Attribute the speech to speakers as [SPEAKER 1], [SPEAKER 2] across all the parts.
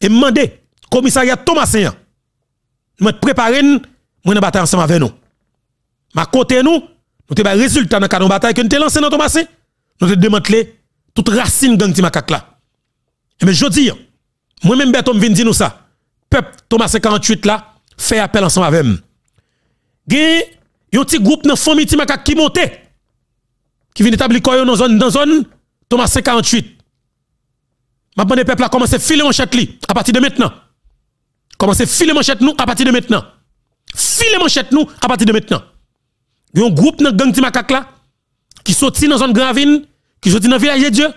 [SPEAKER 1] et là et commissariat Thomasin nous préparer nous en bataille ensemble avec nous ma côté nous nous te résultat dans la bataille que nous avons lancé dans Thomasin nous te démantelé toute racine gang macaque là et mais je dis moi même Bertom vient dire nous ça peuple Thomasin 48 là fait appel ensemble avec nous a un petit groupe dans famille macaque qui monte, qui vient établir dans zone dans zone Thomasin 48 Ma le peuple a commencé à filer manchette à partir de maintenant. Commencez à filer manchette nous à partir de maintenant. Filer manchette nous à partir de maintenant. Il y a un groupe dans gang Timakak qui sorti dans zone gravine, qui sorti dans village de Dieu,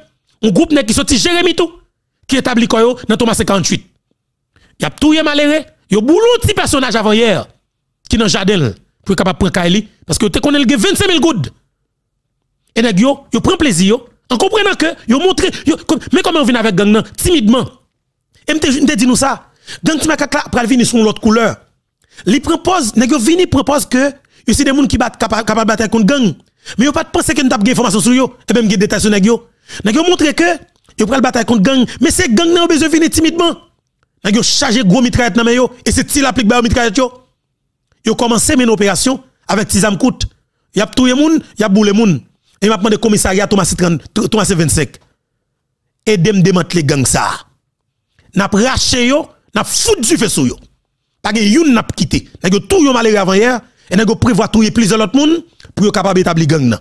[SPEAKER 1] un groupe qui sorti Jérémy tout qui établit quoi dans Thomas 58. Il y a tout malheureux, il y a boulot petit personnage avant hier qui dans Jadel pour capable prendre Kaili parce que tu connais le 25 000 goud. Et nèg yo, yo prend plaisir en comprenant que, yo montré, mais comment on vient avec gang, timidement. Et m'te dit nous ça. Gang Timakak là, pral venir son l'autre couleur. Li propose, nèg yo vini propose que, yon des gens qui bat capable battre contre gang. Mais pensent pas penser que n'tap gen information sur yo, et même des détail sur nèg Ils Nèg montré que, yon pral bataille contre gang, mais c'est gang nan besoin venir timidement. Nèg yo chargé gros mitraillette nan et c'est qui l'applique ba mitraillette yo. ont commencé men opération avec Tizam Kout. Y a touye moun, y a boule moun. Et m'a demandé commissariat Thomas 30, Thomas 25. Et dem démanteler gang ça. N'a raché yo, n'a foutu du sur yo. Pas gen youn n'a quitté. N'a yo tout yo malé avant hier et n'a yo prévoit touyer plusieurs autres monde pour yo capable établir gang nan.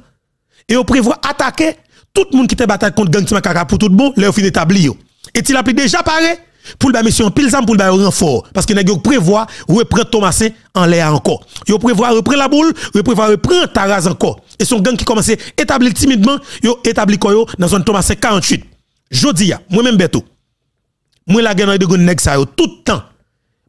[SPEAKER 1] Et yo prévoit attaquer tout le monde qui était bataille contre gang Timakaka pour tout bon, leur fin établi yo. Et il a déjà pareil pour le monsieur en pile pour le renfort parce que n'a prévoit reprendre Thomasin en l'air encore yo prévoit reprendre la boule yo prévoit reprendre Taraz encore et son gang qui à établir timidement yo établi koyo dans zone Thomasin 48 jodi moi même Beto moi la gagne de gon tout le temps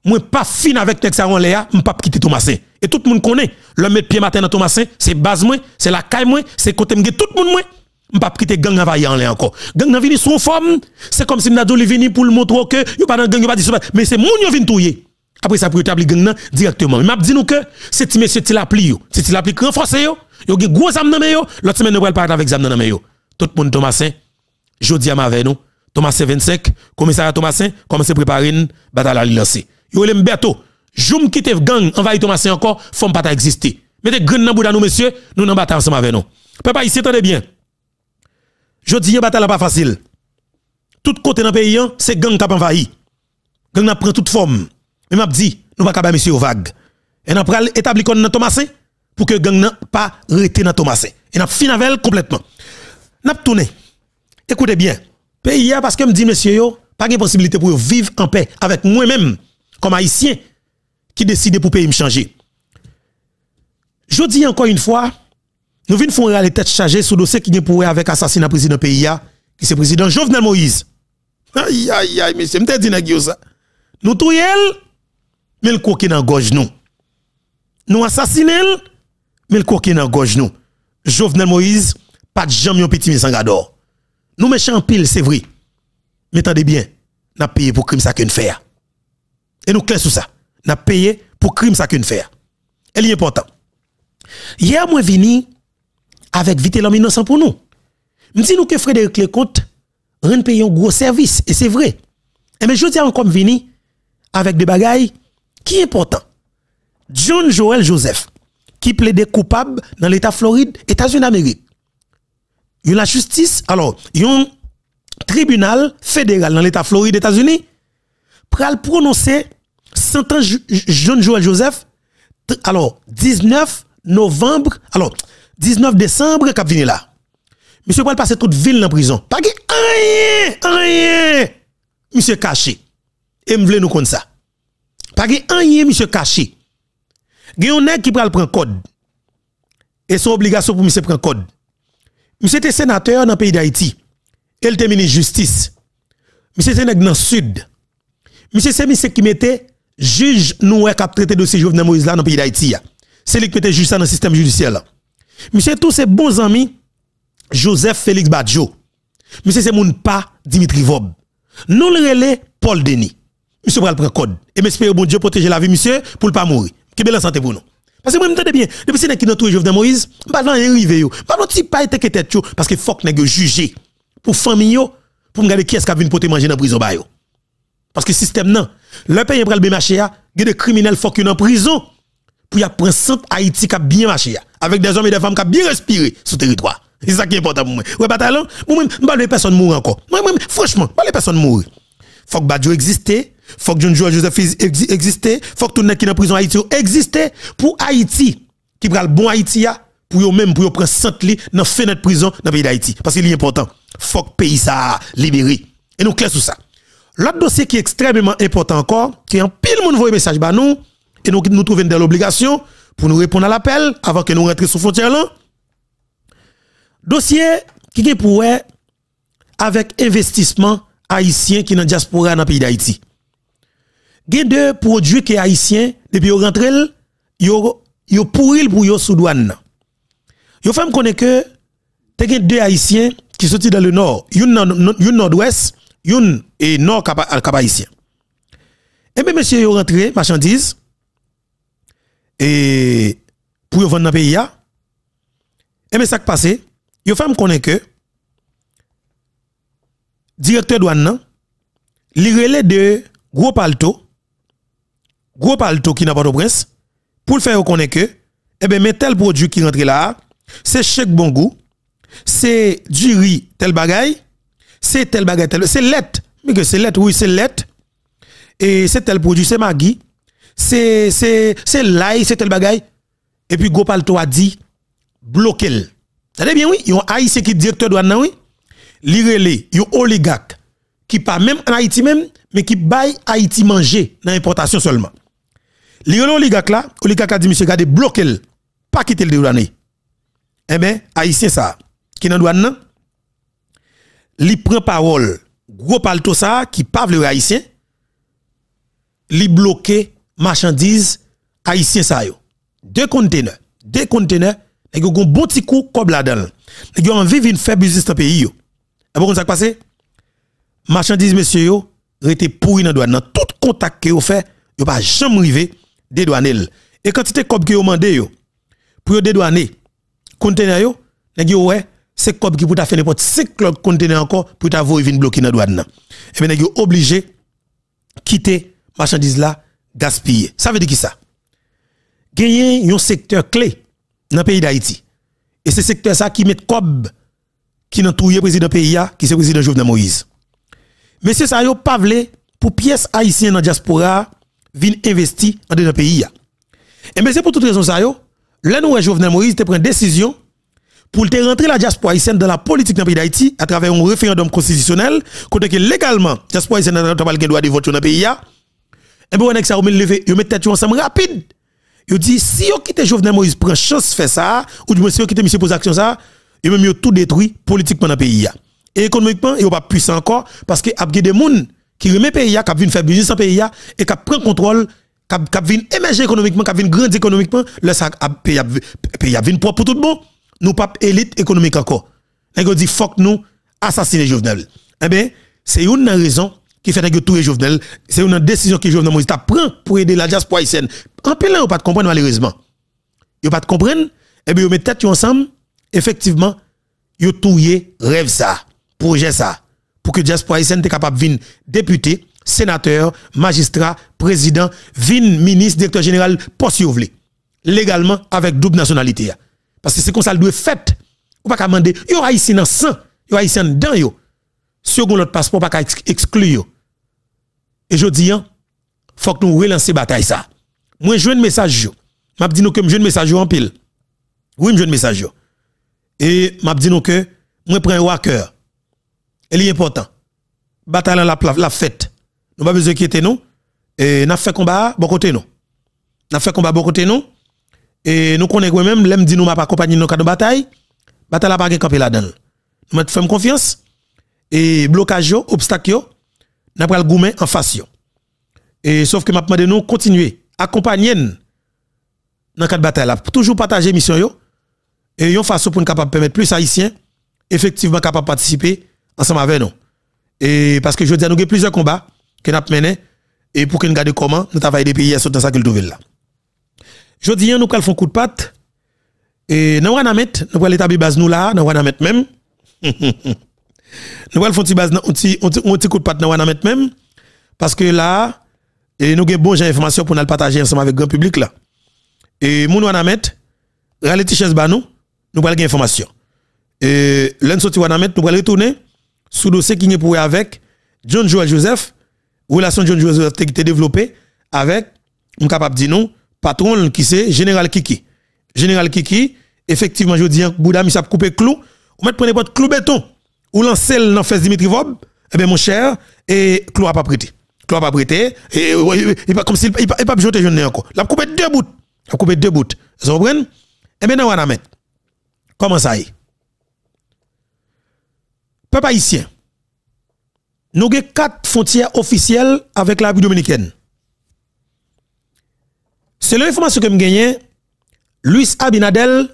[SPEAKER 1] moi pas fin avec nèg Léa, en l'air moi pas quitter Thomasin et tout le monde connaît le met pied matin dans Thomasin c'est base moi c'est la caille moi c'est côté tout le monde moi pas prêter gang envahir en l'air encore. Gang vini son forme, c'est comme si Nado li vini pour le montrer que yo pas dans gang, yo pas dit mais c'est moun yo vin touyer. Après ça pour établir gang directement. Mais m'a dit nous que c'est monsieur ti la pli c'est ti la pli renforcé yo. Yo gen gros zam nan yo, l'autre semaine nous parler avec zam nan yo. Tout le monde Thomasin, jodi am avec nous. Thomasin 25, ça Thomasin, commence préparer une bataille à lancer. Yo le mberto, joum kite gang envahi Thomasin encore, forme pas exister. Mais gang nan bouda nous monsieur, nous n'en bataille ensemble avec nous. Papa ici attendez bien. Je dis, la bataille pas facile. Tout côté dans le pays, hein, c'est gang qui a envahi. Gang n'a pris toute forme. Mais m'a dit, nous pas capable monsieur vague. Et n'a pral établi qu'on dans Thomasin pour que gang n'a pas arrêté dans Thomasin. Et n'a fini avec complètement. N'a tourné. Écoutez bien. Pays hein, parce que me dit monsieur a pas de possibilité pour vivre en paix avec moi-même comme haïtien qui décide pour pays me changer. Je dis encore une fois, nous venons faire les têtes chargées sur le dossier qui est pour avec assassinat président PIA, qui c'est président Jovenel Moïse. Aïe, aïe, aïe, monsieur, m'te dit ça. Nous elle, mais le coquin dans gorge nous. Nous assassinons, mais le coquin dans gorge nous. Jovenel Moïse, pas de jambes, petit misangador. Nous méchants pile, c'est vrai. Mais attendez bien, nous payé pour le crime ça qu'une fait. Et nous clés sur ça. Nous payé pour le crime ça qu'une fait. Elle est important. Hier, moi, venu avec vite l'homme innocent pour nous. Je dis nous que Frédéric Leconte rend paye un gros service, et c'est vrai. Et mais je dis encore vini avec des bagailles qui est important. John Joel Joseph, qui plaide coupable dans l'État Floride, États-Unis d'Amérique. Il la justice, alors, il un tribunal fédéral dans l'État Floride, États-Unis, pral prononcer sentence John Joel Joseph, alors, 19 novembre, alors, 19 décembre, cap venu là. Monsieur va passer toute ville en prison. Pas rien, rien. Monsieur caché. Et me nous comme ça. Pas rien, monsieur caché. Gen un qui prend le code. Et son obligation pour monsieur prendre code. Monsieur était sénateur dans le pays d'Haïti. Il était ministre justice. Monsieur était dans le sud. Monsieur c'est monsieur qui mettait juge nous qui a traité dossier Jovenel Moïse dans le pays d'Haïti. C'est lui qui était juste dans le système judiciaire Monsieur, tous ces bons amis, Joseph Félix Badjo. Monsieur, c'est mon pas Dimitri Vob. Non le relais, Paul Denis. Monsieur, pral prend code. Et m'espère bon Dieu protéger la vie, monsieur, pour ne pas mourir. Que belle santé pour nous. Parce que moi, je me bien, depuis que qui notre Jovenel Moïse, je ne pas arrivé. Je ne suis pas été tête, parce que faut que n'égue juger pour famille, pour regarder qui est-ce qui a venu pour te manger dans la prison. Bah, parce que le système, non. Le pays est le marché, il y a des criminels qui sont en prison pour y un Haïti qui a bien marché, avec des hommes et des femmes qui ont bien respiré sur le territoire. C'est ça qui est important pour moi. Ouais, bataillon, moi-même, je ne pas les personnes mourir encore. Moi-même, franchement, pas les personnes mourir. Faut que Badjo existe, faut que John Joseph existe, faut que tout le monde qui est en prison Haïti existe pour Haïti, qui prend le bon Haïti, pour eux-mêmes, pour eux prendre centre dans la fenêtre prison dans le pays d'Haïti. Parce qu'il est important. Faut que le pays ça libéré. Et nous, clés sur ça. L'autre dossier qui est extrêmement important encore, qui est en pile monde voit message, bah nous, et nous nous trouvons une l'obligation pour nous répondre à l'appel avant que nous rentrions sous frontière Dossier qui est pour avec investissement haïtien qui est dans la diaspora dans le pays d'Haïti. Il y a deux produits qui haïtiens, depuis qu'ils rentrés, ils ont pourri pour eux sous douane. yo femmes connaît que il y a deux haïtiens qui sont dans le nord, Un nord-ouest, une et nord cap haïtien. Et eh bien, monsieur, ils rentrés, marchandises, et pour vendre dans le pays. Et eh mais ça qui passe, yo fait me que directeur douane les relais de gros palto gros palto qui n'a pas de prince pour le faire connaître que eh ben mais tel produit qui rentre là c'est chèque bon goût c'est du riz tel bagaille c'est tel bagaille tel c'est lait mais que c'est lait oui c'est lait et c'est tel produit c'est maggi c'est c'est l'ail, c'est tel bagaille. Et puis Gopalto a dit bloquez-le. Ça dit bien oui, il y a haïtien qui est directeur douane oui. Les il y a oligarque qui pas même en Haïti même mais qui baille Haïti manger dans l'importation seulement. Les oligarque là, oligarque a dit monsieur bloquez-le. pas quitter le douane. Eh bien, haïtien ça qui dans douane non li prend parole gros ça qui parle le haïtien li bloquer, marchandises haïtiens ça yo. Deux conteneurs, deux conteneurs, nèg ont un bon petit coup comme là-dedans. Ils ont envie de faire business dans le pays yo. Et bon ça passé Marchandises monsieur yo rete pourri dans douane, dans tout contact que yo fait, yo pas jamais arrivé des douanelles. Et quand c'était comme que yo mandé yo pour yo dédouaner conteneur yo, ont dit « ouais c'est comme qui pour ta faire n'importe 5 le conteneur encore pour ta voir vinn bloquer dans douane. Et ben été obligé quitter marchandise là gaspillé. Ça veut dire qui ça? Gagner un secteur clé dans le pays d'Haïti. Et c'est secteur ça qui met cob qui n'a trouvé président pays qui c'est président Jovenel Moïse. Mais c'est ça pas pour pièces haïtiennes dans la diaspora viennent investir dans le pays Et mais c'est pour toute raison ça yo, là nous Jovenel Moïse te prend décision pour te rentrer la diaspora haïtienne dans la politique dans le pays d'Haïti à travers un référendum constitutionnel côté que légalement la diaspora haïtienne n'a pas le droit de voter dans le pays et bien, on que ça, on met levé, on met tête ensemble rapide. Ils dit, si on quitte Jovenel Moïse, prend chance faire ça, ou du moins si on quitte Monsieur pour action ça, ils même tout détruit politiquement dans le pays. Et économiquement, ils pas puissant encore, parce que y des gens qui remettent le pays, qui viennent faire business dans le pays, et qui prennent contrôle, qui viennent émerger économiquement, qui viennent grandir économiquement, le pays vient propre pour tout le monde. Nous pas élite économique encore. Ils dit, fuck nous, assassiner Jovenel. Eh bien, c'est une raison qui fait que tous les c'est une décision que Jovenel Moïse prend pour aider la diaspora haïtienne. En plein, vous pas comprendre malheureusement. Vous pas comprendre, et eh bien vous mettez tête ensemble, effectivement, vous touillez rêve ça, projet ça, pour que la diaspora soit capable de venir député, sénateur, magistrat, président, venir ministre, directeur général, poste si vous voulez. Légalement, avec double nationalité. Parce que c'est comme ça le doit fait. pouvez pas demander. demander, avez ici dans sang, yo haïtien dans yo. Si vous avez l'autre passeport, pas qu'à exclure et je dis, il hein, faut que nous la bataille ça. Moi, je un message. Je dis que je un message en pile. Oui, je un message. Et je dis que je prends un cœur. C'est est important. Bataille la, la fête. Nous pas besoin de nous. Et nous fait combat bon côté nous. Nous fait combat bon côté nous. Et nous connaissons même, l'aime dit nous m'a pas accompagné dans de bataille. Bataille la pas été là-dedans. Nous fait confiance. Et blocage, obstacle, n'a pas le gourmet en face. Et sauf que m'a on nous continuer, accompagner dans cette bataille là, toujours partager mission yo et yon façon pour nous capable permettre plus haïtiens effectivement de participer ensemble avec nous. Et parce que je dis nous avons plusieurs combats que nous avons menés et pour que nous gardions comment nous travaillons des pays dans cette culture là. Je dis nous avons fait un coup de patte et nous allons mettre nous allons établir base nous là, nous allons mettre même Nous allons faire un petit coup de patte dans même. Parce que là, et nous avons bon information pour nous partager ensemble avec le grand public là. Et nous on mettre t-shirt ba nous, nous allons information. Et l'un sorti nous allons retourner le dossier qui est pour avec John Joel Joseph, relation John Joel Joseph qui était développée avec, on capable de dire patron qui c'est Général Kiki. Général Kiki, effectivement, je dis, hein, Bouddha, il s'est coupé clou, ou met prenez votre clou béton ou lancer dans fesse Dimitri Vob, eh bien, mon cher, et a pas prêté. a pas prêté, et, e, e, comme s'il il pas de jeune encore. Il a coupé deux bouts. Il a coupé deux bouts. Vous comprenez? Eh bien, on va mettre. Comment ça y est? Peuple haïtien, nous avons quatre frontières officielles avec la République dominicaine. Selon l'information que je gagne, Luis Abinadel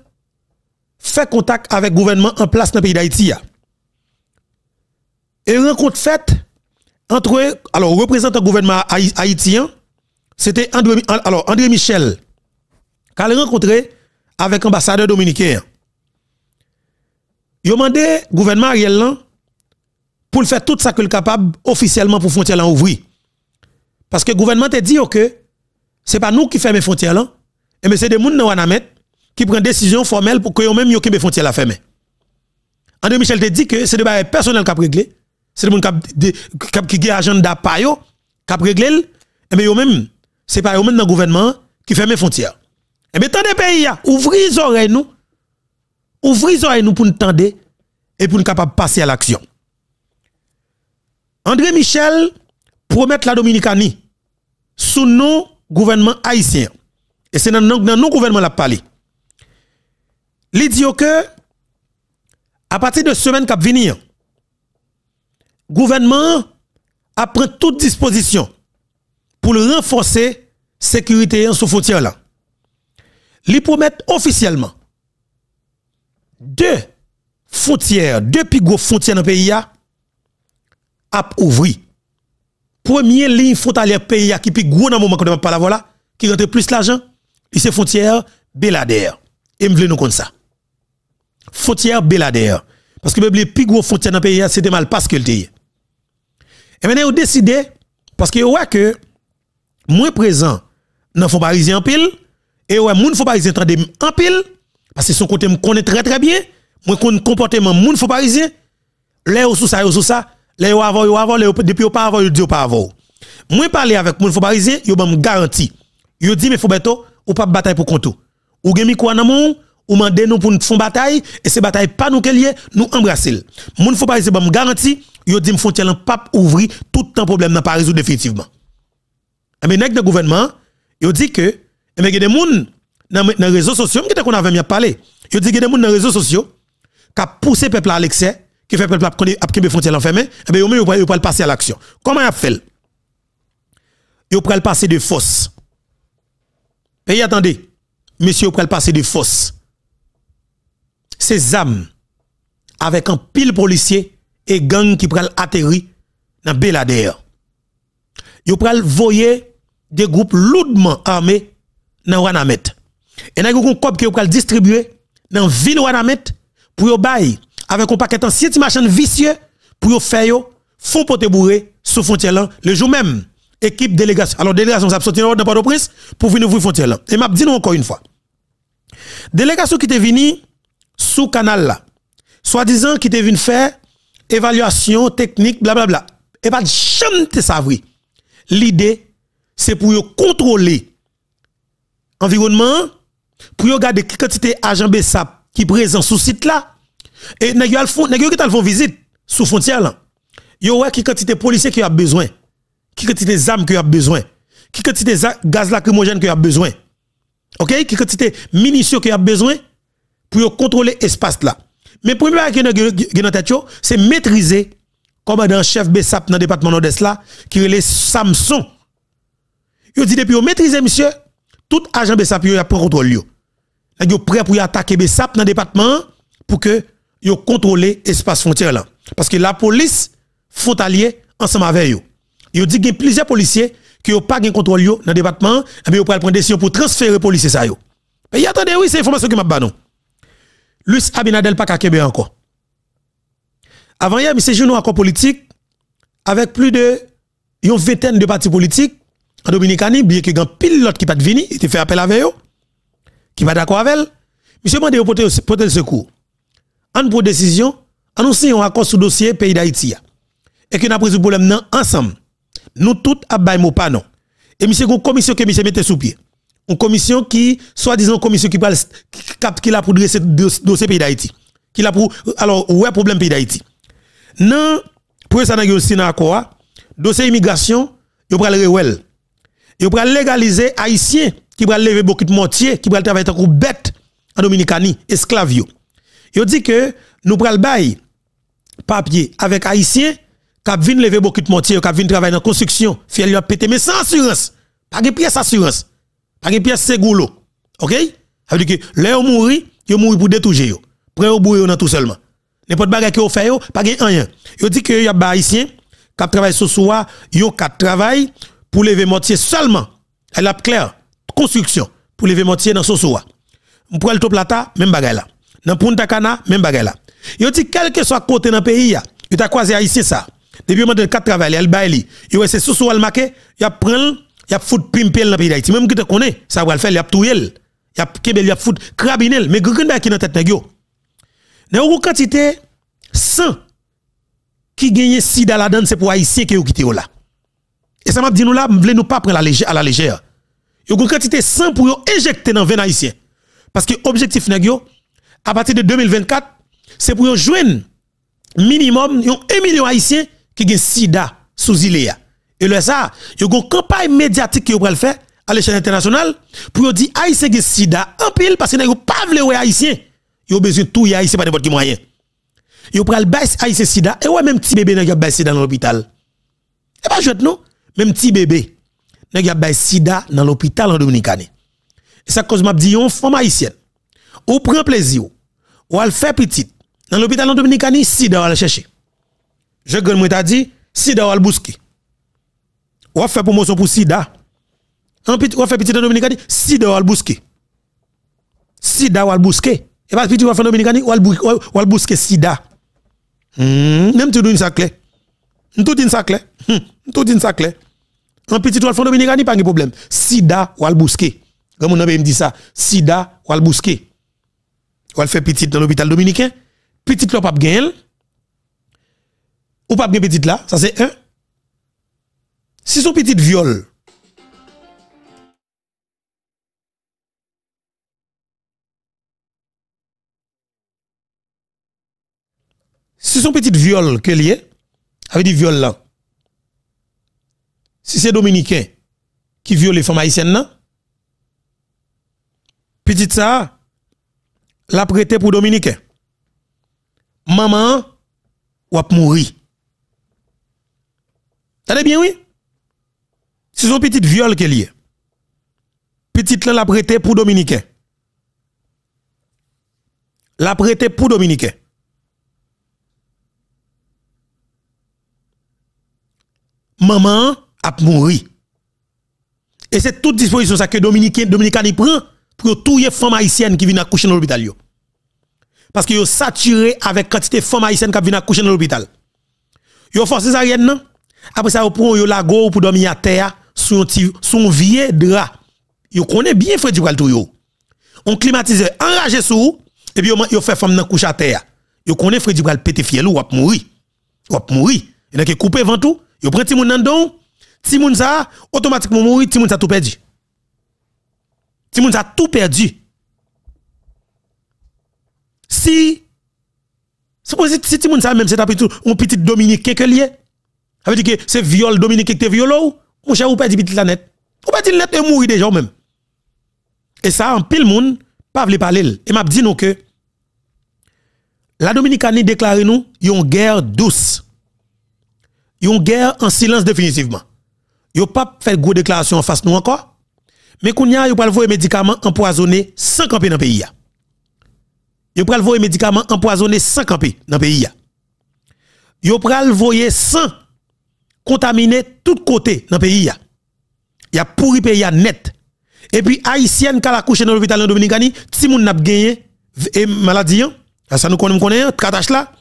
[SPEAKER 1] fait contact avec le gouvernement en place dans le pays d'Haïti. Et rencontre faite entre, alors, représentant gouvernement haïtien, c'était André, alors, André Michel, qui a rencontré avec l'ambassadeur dominicain. Il a demandé au gouvernement Ariel pour faire tout ça qu'il est capable officiellement pour frontière là ouvrir. Parce que le gouvernement a dit que ce n'est pas nous qui fermons les frontières mais c'est des gens qui prennent des décision formelle pour que eux-mêmes yo frontière la André Michel a dit que c'est des personnel qui a réglé c'est le monde qui a agenda pa yo, qui a réglé, et eh bien, même, c'est pas eux même dans le gouvernement qui ferme les frontières. Et eh bien, tant de pays, ouvrez les oreilles nous, ouvrez les oreilles nous pour nous tendre et pour nous capable passer à l'action. André Michel promet la Dominicanie sous nos gouvernement haïtien. Et c'est dans nos gouvernement la parlé. Il dit que, à partir de semaine qui va venir, gouvernement a pris toute disposition pour renforcer la sécurité sous frontière là. Li promet officiellement deux frontières, deux plus gros frontières dans le pays à ouvrir. Première ligne frontalière pays qui plus gros dans le moment on là, qui rentre plus l'argent, c'est frontière Belader. Et m'vle nous comme ça. Frontière Belader. Parce que les plus gros frontières dans le pays, c'était mal parce que le et eh maintenant, vous décidez, parce que vous voyez que moins présent dans le parisien en pile, et ouais, moun font parisien en pile, parce que son côté me connaît très très bien, moi connais comportement moun font parisien, là sous ça, sous ça, là yo avant, yo avant, depuis yo pas avant, yo dit pas avant. Moi parler avec moun font parisien, yo me garantie. Yo dit mais faut Foubeto, ou pas bataille pour compte. Ou gen mi quoi nan moun, ou mandé nous pour une bataille et ces bataille pas nous qu'elle nous embrasser. Moun font parisien me garantie yo dit frontière pas ouvri tout temps problème n'a pas résolu définitivement mais nèg le gouvernement yo dit que mais des monde, dans les réseaux sociaux qui qu'on avait bien parlé yo dit que des monde dans les réseaux sociaux qui poussé peuple à l'excès qui fait peuple à kembe frontière enfermé et ben yo même yo pas le passer à l'action comment y a fait yo pral passer de force pays attendez monsieur pral passer de force ces âmes avec un pile policier et gang qui pral atterri dans Belader. Yo pral voyer des groupes lourdement armés dans Wanamet. Et nan yon kop qui pral distribuer dans ville Wanamet pour yo bail avec un paquet ancien machin vicieux pour yo faire yo fou pote bourré sous frontière le jour même équipe délégation alors délégation s'est sorti dans Port-au-Prince pour venir ouvrir frontière là et m'a dit encore une fois délégation qui était venue sous canal là soi-disant qui était venue faire évaluation technique, blablabla. Bla, bla. Et pas jamais ça. savri. L'idée, c'est pour contrôler environnement, pour garder quelle quantité agent BSAP qui présent sur site là. Et nous avons font visite sous frontière là. Yo ouais, qui quantité policier policiers qui a besoin. qui quantité armes qui a besoin. qui quantité gaz lacrymogène qui a besoin. OK, qui quantité munitions qui a besoin pour contrôler espace là. Mais le premier qui est dans tête, c'est maîtriser comme commandant chef BESAP dans le département nord-est qui est le Samson. Il dit depuis, maîtriser monsieur, tout agent BSAP a pris contrôle. Yo. Ils sont prêts pour attaquer BESAP dans le département pour que yo contrôler l'espace frontière là. Parce que la police allier ensemble avec eux. Il dit qu'il y a plusieurs policiers qui n'ont pas le contrôle dans le département, et bien ils prendre des décisions pour transférer les policiers ça yo. Mais attendez, oui, c'est information que m'a banon. Luis Abinadel pas qu'à encore. Avant hier, M. Juno accord politique, avec plus de yon vingtaine de partis politiques en Dominicani, bien que grand pilote qui pas venu, il te fait appel avec eux, qui pas d'accord avec elle. Monsieur Mandé, porter le secours. En pour décision, annoncer un accord sur le dossier pays d'Haïti. Et qui nous avons pris le problème ensemble. Nous tous avons pas non. Et monsieur, une commission que monsieur mette sous pied une commission qui, soi-disant commission qui parle, qui l'a pour dresser dossier pays d'Haïti. Qui l'a pour, alors, ouais, problème pays d'Haïti. Non, pour ça, dans le quoi? dossier immigration, il va le Il va légaliser haïtiens qui va lever beaucoup de mortier, qui va travailler groupe bête en Dominicanie, esclavio. Il dit que nous pral bail papier avec haïtiens qui viennent lever beaucoup de mortier, qui viennent travailler dans la construction, fait lui péter mais sans assurance, pas de pièce assurance. Pas de pièce c'est goulot. OK Ça veut dire que là vous mouri, vous mouri pour détoucher yo. Près vous bourrez dans tout seulement. N'importe bagage que vous faites, pas de rien. Vous dit que y a des haïtiens qui travaillent ce soir, qui travaillent pour lever mortier seulement. Elle a clair construction pour lever mortier dans ce soir. Pour le plata, même bagage là. Dans Punta Cana, même bagage là. Yo dit quel que soit côté dans pays vous avez t'a croisé haïtien ça. Depuis le moment de 4 travail, elle baille. Yo c'est ce soir le marqué, y a y a foot pimpel dans pays d'Haïti même si te connais, ça va le faire y a il y a kebel y a foot crabinel mais grand qui dans tête Il y a une quantité 100 qui gagne sida la donne c'est pour Haïtiens qui quitté là et ça m'a dit nous là ne nous pas prendre à la légère y a une quantité sang pour injecter dans 20 haïtien parce que objectif nèg à partir de 2024 c'est pour joindre minimum 1 million haïtien qui gagne sida sous iléa. Et le ça, il y a une campagne médiatique qui va le faire à l'échelle internationale pour dire Haïtien qui sida en pile parce que n'ont pas voulu Haïtien. Ils ont besoin de tout Haïtien pas n'importe qui moyen. Ils pral baisse Haïtien sida et ouais même petit bébé n'a pas sida dans l'hôpital. Eh ben, et pas juste non, même petit bébé n'a baisse sida dans l'hôpital en Dominicane. Et ça cause m'a dit une femme haïtienne. Ou prend plaisir ou elle fait petit. dans l'hôpital en Dominicane sida va le chercher. Je gagne moi t'a dit sida va le bousquer on fait promotion pour sida. On fait petit dominicani, sida ou bousquer. Sida ou bousquer. Et eh ben, pas petit on fait dominicani ou bousquer sida. Même tu donnes ça clair. Tout dit ça clair. Tout dit ça clair. Un petit ou le dominicani pas de problème. Sida ou bousquer. Comme on me dit ça, sida ou bousquer. Ou fait petit dans l'hôpital dominicain. Petit l'op Ou pas bien petit là, ça c'est un si son petit viol, si son petit viol que lié, avec des viol là, si c'est dominicain qui viole les femmes haïtiennes là, petite ça, la prêté pour dominicain. Maman, ou ap mourir. T'as bien, oui? C'est son petite viol qu'elle y est. Petite l'a prêté pour Dominicain. La prêté pour Dominicain. Maman a mouru. Et c'est toute disposition ça que Dominicain, Dominicain y prend pour tout les femmes haïtiennes qui viennent coucher dans l'hôpital. Parce qu'ils sont saturé avec quantité de femmes haïtiennes qui viennent coucher dans l'hôpital. Ils ont forcé ça, non? Après ça, ils pris la lago pour dormir à terre son, son vieux drap. Vous connaissez bien Freddy Praltou. On climatise enragé sous et puis vous fait femme dans couche à terre. Vous connaissez Freddy Pral pété fiel ou ap mouri. Ou ap mouri. Et coupé tout. vous prenez Timoun nan don, Timoun sa automatiquement mouri, Timoun sa tout perdu. Timoun sa tout perdu. Si Supposez si Timoun sa même c'est un petit Dominique quelque lié. Ça veut dire que c'est viol Dominique qui te violé ou j'ai ou pas dit la net. Ou pas dit net et mourir déjà même. Et ça, en pile monde, pas vle parler. Et m'a dit nous que la Dominicanie déclare nous une guerre douce. Une guerre en silence définitivement. Yo pas fait gros déclaration en face nous encore. Mais qu'on y a, yo pas le médicaments empoisonnés sans camper dans le pays. Yo pral voyer médicaments empoisonné sans camper dans le pays. Yo pral voyer sans contaminé tout côté dans le pays. Il y a pourri pays net. Et puis, haïtienne qui a accouché dans l'hôpital en Dominicani, si moun n'a gagné et maladie, hein. ah, ça nous connaît, hein. tratache là,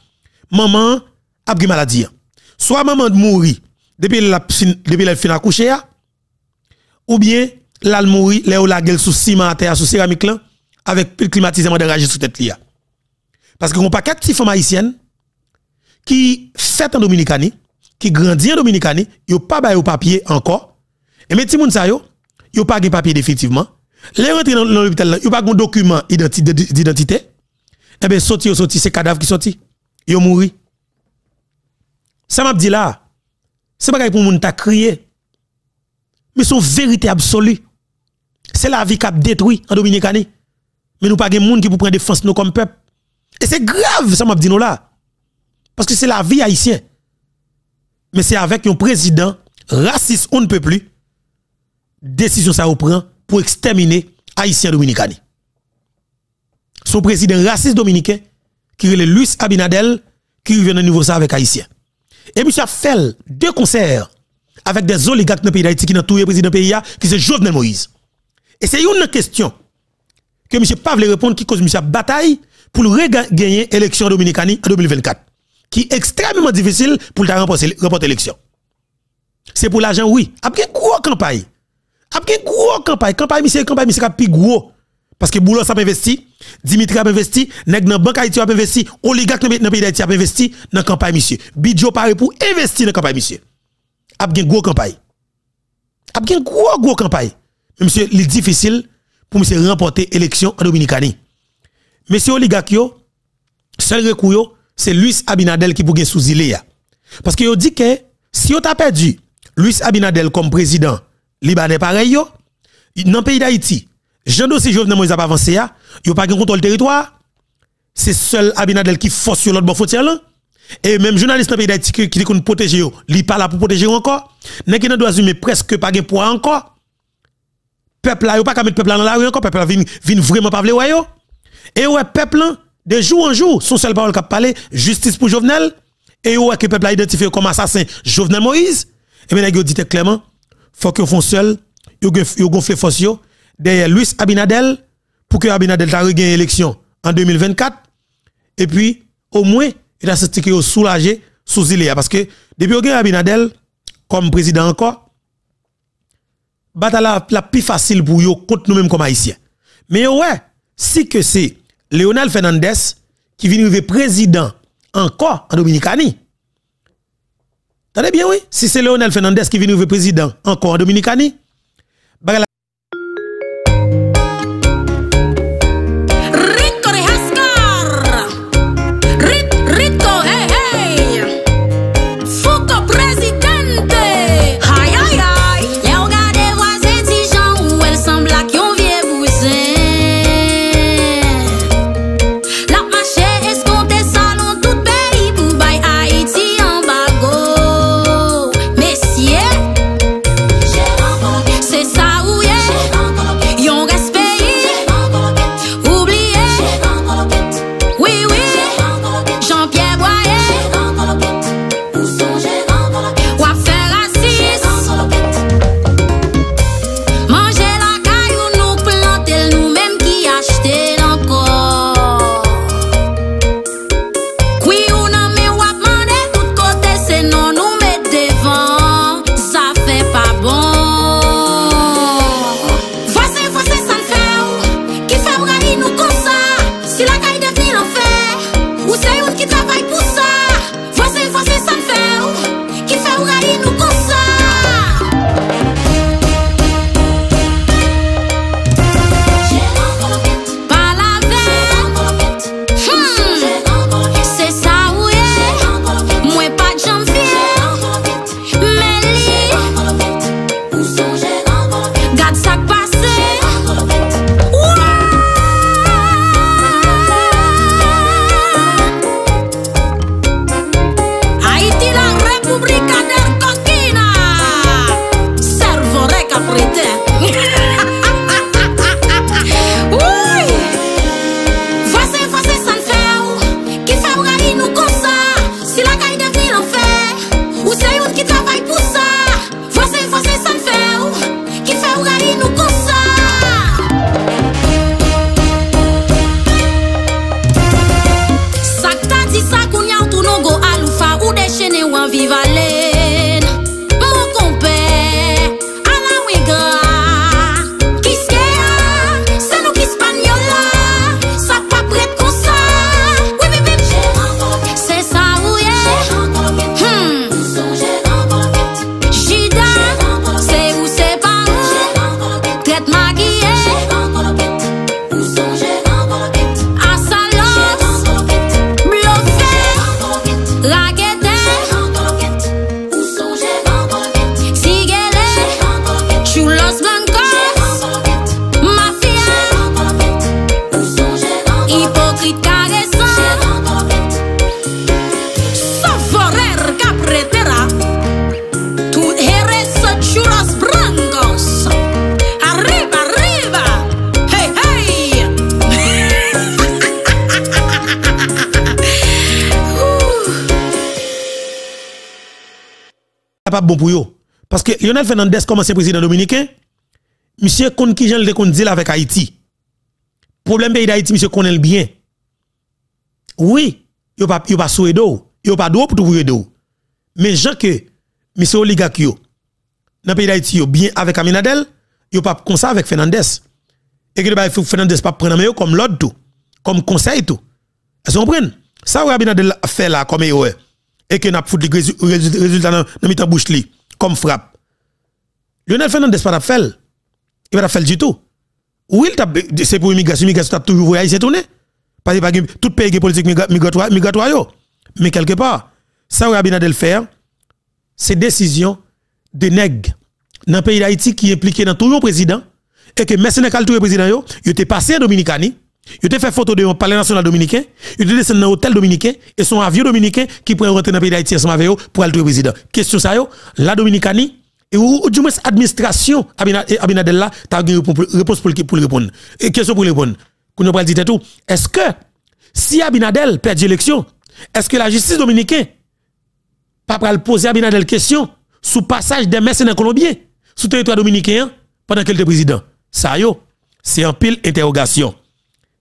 [SPEAKER 1] maman a gagné maladie. Hein. Soit maman mourir depuis la depuis la fin coucher, ou bien l'a elle a ou la gueule sous ciment à terre sous céramique là avec pile climatisement dérangé sous tête là. Parce que on pas quatre femmes haïtiennes qui fêtent en Dominicani qui grandit en ils yo pas ba papier encore. Et mais ti moun sa yo, yo pas gen papier effectivement. Les rentré dans l'hôpital là, yo pas de document d'identité. Eh bien, sorti sorti c'est cadavre qui sorti. Yo mouri. Ça m'a dit là. C'est pas pour moun ta crié Mais son vérité absolue. C'est la vie qui a détruit en Dominicani. Mais nous pas gen moun qui pour prendre défense nous comme peuple. Et c'est grave ça m'a dit nous là. Parce que c'est la vie haïtienne mais c'est avec un président raciste, on ne peut plus, décision ça reprend pour exterminer Haïtiens Dominicains. Son président raciste dominicain, qui est Luis Abinadel, qui revient de nouveau ça avec Haïtiens. Et M. Fell, deux concerts avec des oligarques dans le pays d'Haïti qui ont tout le président pays, qui sont Jovenel Moïse. Et c'est une question que M. Pavle répond qui cause M. bataille pour regagner l'élection dominicaine en 2024 qui est extrêmement difficile pour remporter l'élection. C'est pour l'argent, oui. Après, une grosse campagne. Après, une grosse campagne. Campagne, monsieur, campagne, monsieur, plus gros. Parce que Boulos a investi, Dimitri a investi, Nèg dans Banque Haïti a investi, Oligarque dans pas pays investi dans la campagne, monsieur. Bidjo paraît pour investir dans la campagne, monsieur. Après, une grosse campagne. Après, une grosse, gros campagne. Mais monsieur, il est difficile pour monsieur remporter l'élection en Dominicanie. Monsieur Oligarque, seul recours, c'est Luis Abinadel qui pourrait sous -il Parce que yo dit que si on t'a perdu Luis Abinadel comme président libanais pareil yo dans le pays d'Haïti, Jean Dossi Jovenel Moïse a pas avancé Vous yo pas gain contrôle territoire. C'est seul Abinadel qui force sur l'autre bon Et même journaliste dans le pays d'Haïti qui dit qu'on protéger yo, li pas là pour protéger encore. N'est ne doit assumer presque pas de poids encore. Peuple là, yo pas qu'à peuple là dans la rue encore, peuple là vient vraiment pas vle yo. Et ouais peuple de jour en jour, son seul parole qu'a parlé, justice pour Jovenel, et ou que le peuple a identifié comme assassin Jovenel Moïse, et eh bien, vous dites clairement, faut que font seul, vous gonflez force derrière Luis Abinadel, pour que Abinadel a regagne l'élection en 2024, et puis, au moins, il a senti que soulagé sous a parce que depuis que Abinadel, comme président encore, bataille la, la plus facile pour vous contre nous-mêmes comme haïtiens. Mais ouais, si que c'est Leonel Fernandez, qui vient être président encore en Dominicanie. T'as bien, oui. Si c'est Leonel Fernandez qui vient être président encore en Dominicanie,
[SPEAKER 2] Salgarino com
[SPEAKER 1] pas bon pour eux. Parce que Lionel Fernandez, comme ancien président dominicain, monsieur Kon qui j'en le deal avec Haïti. Problème pays d'Haïti, monsieur connaît bien. Oui, yo pas yo pas il d'eau, yo pas d'eau pour trouver d'eau. Mais gens que monsieur oligarque dans le pays d'Haïti bien avec Aminadel, yo pas comme ça avec Fernandez. Et que bah Fernandez pas prendre comme l'autre tout, comme conseil tout. Est-ce qu'on prend Ça où Aminadel fait là comme Est et que n'a pas les résultats dans la bouche comme frappe. Lionel Fernandez pas fait. Il pas fait du tout. Oui, c'est pour l'immigration, l'immigration a toujours voyagé, c'est tourné. Parce que tout pays est politique migratoire, mais quelque part, ça de le faire, c'est décision de nègres dans le pays d'Haïti qui est impliqué dans tout le président et que M. Nekal, tout le président, il était passé à Dominicani ils ont fait photo de un palais national dominicain, ils ont descendu dans un hôtel dominicain et son avion dominicain qui pourrait rentrer dans le pays d'Haïti ensemble avec eux pour être le président. Question ça, la Dominicanie, et ou du moins l'administration Abinadel eh, là, tu as une réponse pour, pour répondre. Et question pour répondre. tout. Est-ce que si Abinadel perd l'élection, est-ce que la justice dominicaine pas poser Abinadel question sous passage des mercenaires colombiens sous territoire dominicain pendant qu'elle était président? Ça, c'est un pile interrogation.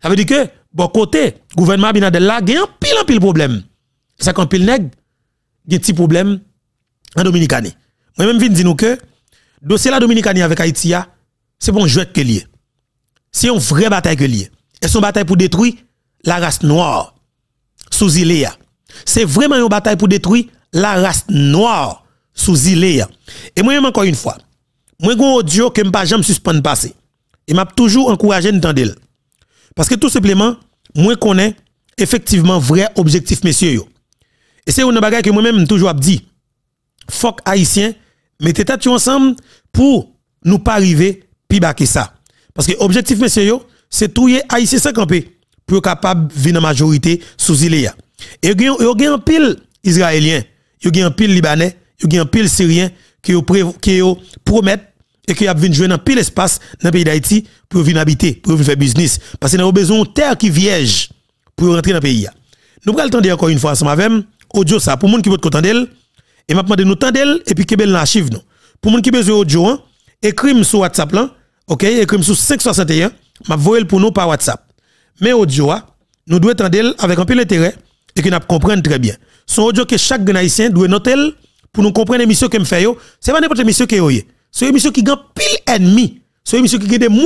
[SPEAKER 1] Ça veut dire que, bon côté, gouvernement Abinadel il a un pile en pile problème. C'est un pile nègre, il y a un petit problème en Dominicane. Moi-même, je dire que, dossier la Dominicane avec Haïti, c'est bon jouet que lié. C'est une vraie bataille que lié. Et son bataille pour détruire la race noire sous iléa. C'est vraiment une bataille pour détruire la race noire sous iléa. Et moi-même, encore une fois, moi, j'ai audio que je ne pas jamais suspendre passer. Et m'a toujours encouragé d'entendre. Parce que tout simplement, moi connais effectivement vrai objectif messieurs Et c'est une bagaille que moi-même toujours dit. Fuck haïtien, mettez tête ensemble pour nous pas arriver plus ça. Parce que objectif messieurs c'est tout haïtien sans camper pour capable vivre en majorité sous Iléa. Et y a un pile israélien, y a un pile libanais, y a un pile syrien qui yo promettent et qui a jouer dans pile espace dans le pays d'Haïti pour venir habiter, pour venir faire business. Parce que nous besoin de terre qui vierge pour rentrer dans le pays. Nous allons attendre encore une fois ensemble avec audio ça. Pour les gens qui veulent entendre, et m'a demandé nous tendre et puis qu'elle l'archive nous. Pour les gens qui besoin audio, hein, écrivez sur WhatsApp là, OK, écrivez sur 561, m'a voyé pour nous par WhatsApp. Mais audio hein, nous devons attendre avec un peu d'intérêt et que nous comprenons très bien. Son audio que chaque Haïtien doit noter pour nous comprendre l'émission que qu'il fait Ce n'est pas n'importe émission que yo c'est une émission qui a pile ennemi. C'est une émission qui a des gens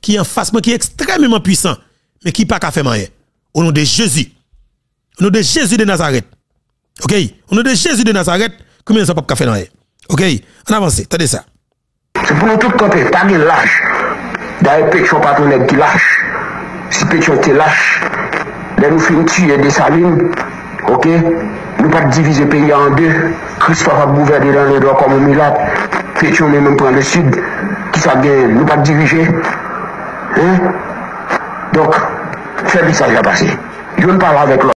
[SPEAKER 1] qui en face, qui est extrêmement puissant, mais qui pas qu'à faire Au nom de Jésus. Au nom de Jésus de Nazareth. OK? Au nom de Jésus de Nazareth, combien ça pas qu'à faire OK? On avance, dit ça. C'est pour nous tout côté. pas de lâche. D'ailleurs, Pétion pas ton qui lâche. Si Pétion te lâche, là nous finissons tuer des salines. OK? Nous pas diviser le pays en deux. Christophe va gouverner dans les doigts comme un milat. les même prend le sud. Qui ça gagne
[SPEAKER 2] Nous pas diriger. Hein? Donc, c'est ça qui a passer. Je ne parle pas avec l'autre.